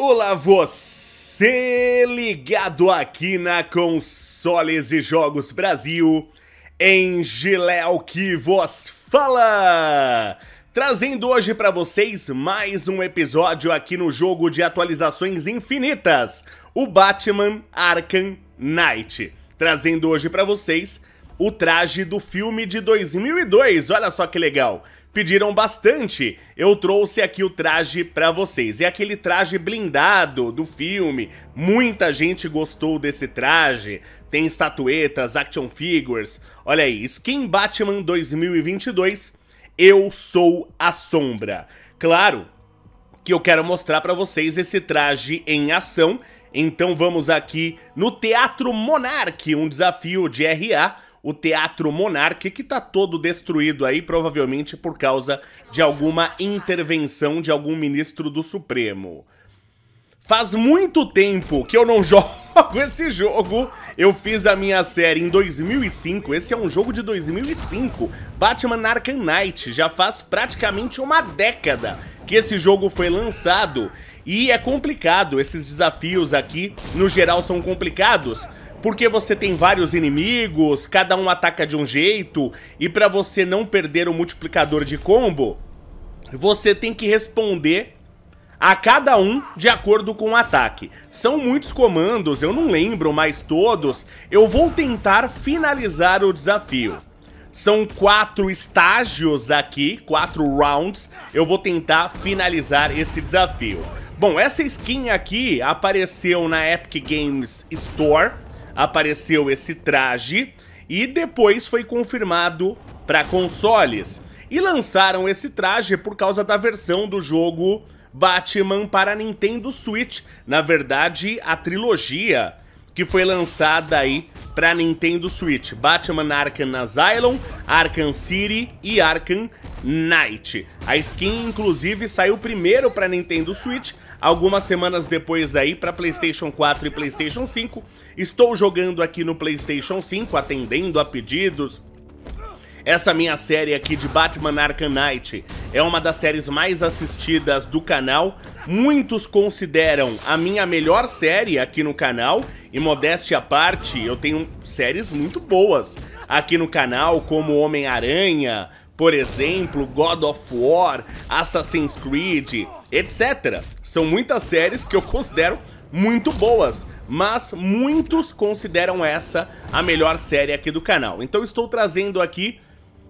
Olá você ligado aqui na Consoles e Jogos Brasil, em Giléu que vos fala! Trazendo hoje para vocês mais um episódio aqui no jogo de atualizações infinitas, o Batman Arkham Knight. Trazendo hoje para vocês o traje do filme de 2002, olha só que legal pediram bastante. Eu trouxe aqui o traje para vocês. É aquele traje blindado do filme. Muita gente gostou desse traje. Tem estatuetas, action figures. Olha aí, skin Batman 2022. Eu sou a sombra. Claro que eu quero mostrar para vocês esse traje em ação. Então vamos aqui no Teatro Monarque, um desafio de RA o Teatro Monarque, que está todo destruído aí, provavelmente por causa de alguma intervenção de algum ministro do Supremo. Faz muito tempo que eu não jogo esse jogo. Eu fiz a minha série em 2005. Esse é um jogo de 2005. Batman Arkham Knight. Já faz praticamente uma década que esse jogo foi lançado. E é complicado. Esses desafios aqui, no geral, são complicados porque você tem vários inimigos, cada um ataca de um jeito, e para você não perder o multiplicador de combo, você tem que responder a cada um de acordo com o ataque. São muitos comandos, eu não lembro mais todos, eu vou tentar finalizar o desafio. São quatro estágios aqui, quatro rounds, eu vou tentar finalizar esse desafio. Bom, essa skin aqui apareceu na Epic Games Store, apareceu esse traje e depois foi confirmado para consoles. E lançaram esse traje por causa da versão do jogo Batman para Nintendo Switch, na verdade a trilogia que foi lançada aí para Nintendo Switch, Batman Arkham Asylum, Arkham City e Arkham Knight. A skin, inclusive, saiu primeiro para Nintendo Switch, algumas semanas depois aí para PlayStation 4 e PlayStation 5. Estou jogando aqui no PlayStation 5, atendendo a pedidos. Essa minha série aqui de Batman Arkham Knight é uma das séries mais assistidas do canal. Muitos consideram a minha melhor série aqui no canal. E modéstia à parte, eu tenho séries muito boas aqui no canal, como Homem-Aranha, por exemplo, God of War, Assassin's Creed, etc. São muitas séries que eu considero muito boas, mas muitos consideram essa a melhor série aqui do canal. Então estou trazendo aqui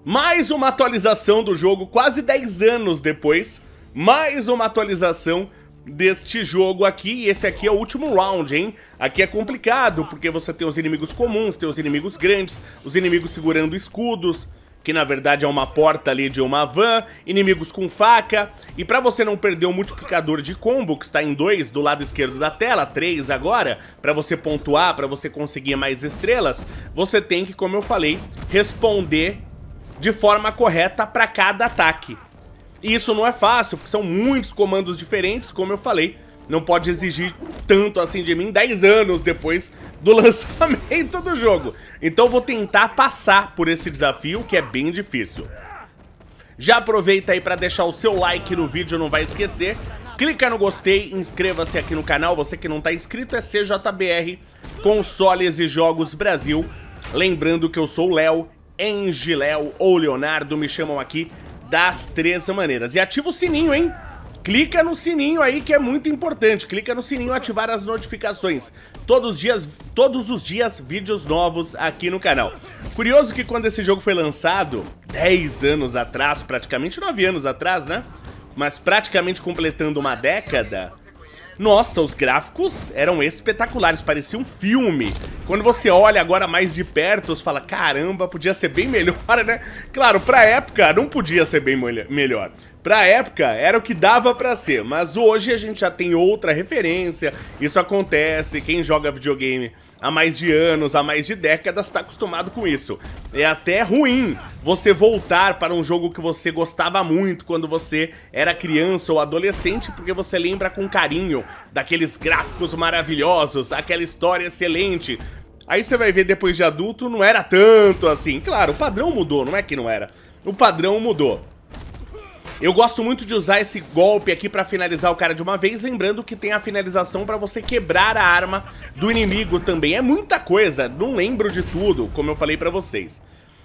mais uma atualização do jogo, quase 10 anos depois, mais uma atualização deste jogo aqui, e esse aqui é o último round, hein? Aqui é complicado, porque você tem os inimigos comuns, tem os inimigos grandes, os inimigos segurando escudos, que na verdade é uma porta ali de uma van, inimigos com faca, e para você não perder o multiplicador de combo, que está em 2 do lado esquerdo da tela, 3 agora, para você pontuar, para você conseguir mais estrelas, você tem que, como eu falei, responder de forma correta para cada ataque. E isso não é fácil, porque são muitos comandos diferentes, como eu falei, não pode exigir tanto assim de mim 10 anos depois do lançamento do jogo. Então vou tentar passar por esse desafio, que é bem difícil. Já aproveita aí para deixar o seu like no vídeo, não vai esquecer. Clica no gostei, inscreva-se aqui no canal, você que não está inscrito é CJBR Consoles e Jogos Brasil. Lembrando que eu sou o Léo, Engiléo ou Leonardo, me chamam aqui das três maneiras. E ativa o sininho, hein? Clica no sininho aí que é muito importante. Clica no sininho ativar as notificações. Todos os dias, todos os dias vídeos novos aqui no canal. Curioso que quando esse jogo foi lançado, 10 anos atrás, praticamente 9 anos atrás, né? Mas praticamente completando uma década, nossa, os gráficos eram espetaculares, parecia um filme. Quando você olha agora mais de perto, você fala, caramba, podia ser bem melhor, né? Claro, pra época não podia ser bem melhor. Pra época, era o que dava para ser, mas hoje a gente já tem outra referência, isso acontece, quem joga videogame há mais de anos, há mais de décadas, está acostumado com isso. É até ruim você voltar para um jogo que você gostava muito quando você era criança ou adolescente, porque você lembra com carinho daqueles gráficos maravilhosos, aquela história excelente. Aí você vai ver depois de adulto, não era tanto assim. Claro, o padrão mudou, não é que não era. O padrão mudou. Eu gosto muito de usar esse golpe aqui pra finalizar o cara de uma vez, lembrando que tem a finalização pra você quebrar a arma do inimigo também. É muita coisa, não lembro de tudo, como eu falei pra vocês.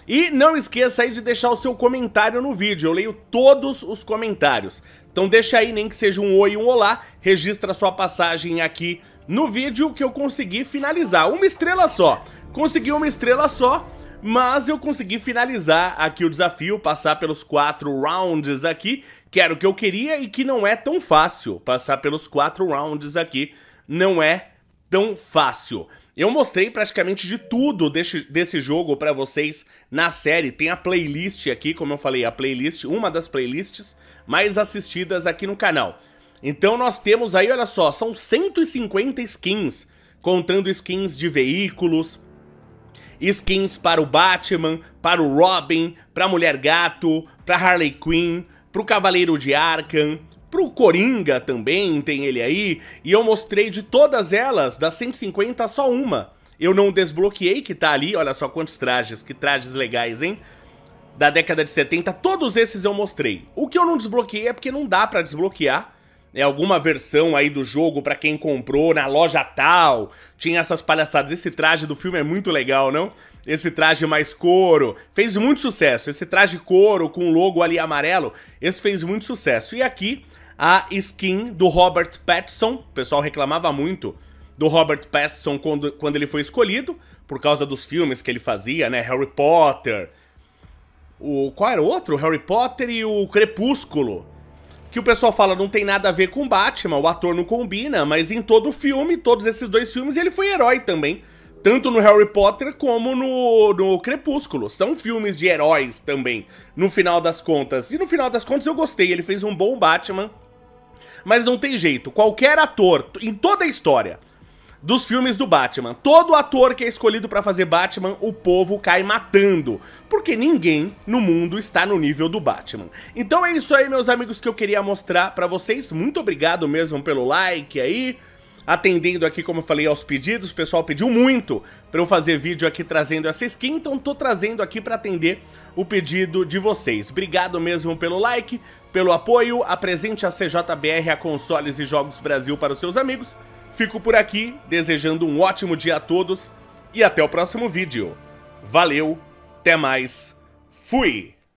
E não esqueça aí de deixar o seu comentário no vídeo, eu leio todos os comentários. Então deixa aí, nem que seja um oi e um olá, registra a sua passagem aqui no vídeo que eu consegui finalizar. Uma estrela só, consegui uma estrela só, mas eu consegui finalizar aqui o desafio, passar pelos quatro rounds aqui, que era o que eu queria e que não é tão fácil. Passar pelos quatro rounds aqui não é tão fácil. Eu mostrei praticamente de tudo desse, desse jogo para vocês na série. Tem a playlist aqui, como eu falei, a playlist, uma das playlists mais assistidas aqui no canal. Então nós temos aí, olha só, são 150 skins, contando skins de veículos, skins para o Batman, para o Robin, para a Mulher Gato, para Harley Quinn, para o Cavaleiro de Arkham, o Coringa também, tem ele aí, e eu mostrei de todas elas, das 150, só uma. Eu não desbloqueei, que tá ali, olha só quantos trajes, que trajes legais, hein? Da década de 70, todos esses eu mostrei. O que eu não desbloqueei é porque não dá pra desbloquear, é alguma versão aí do jogo para quem comprou na loja tal. Tinha essas palhaçadas. Esse traje do filme é muito legal, não? Esse traje mais couro fez muito sucesso. Esse traje couro com logo ali amarelo, esse fez muito sucesso. E aqui a skin do Robert Pattinson, o pessoal reclamava muito do Robert Pattinson quando, quando ele foi escolhido, por causa dos filmes que ele fazia, né? Harry Potter. O qual era o outro? Harry Potter e o Crepúsculo que o pessoal fala não tem nada a ver com Batman, o ator não combina, mas em todo o filme, todos esses dois filmes, ele foi herói também. Tanto no Harry Potter como no, no Crepúsculo. São filmes de heróis também, no final das contas. E no final das contas eu gostei, ele fez um bom Batman. Mas não tem jeito, qualquer ator, em toda a história, dos filmes do Batman. Todo ator que é escolhido para fazer Batman, o povo cai matando, porque ninguém no mundo está no nível do Batman. Então é isso aí, meus amigos, que eu queria mostrar para vocês. Muito obrigado mesmo pelo like aí atendendo aqui, como eu falei, aos pedidos. O pessoal pediu muito para eu fazer vídeo aqui trazendo essa skin, então tô trazendo aqui para atender o pedido de vocês. Obrigado mesmo pelo like, pelo apoio. Apresente a CJBR a consoles e jogos Brasil para os seus amigos. Fico por aqui, desejando um ótimo dia a todos e até o próximo vídeo. Valeu, até mais, fui!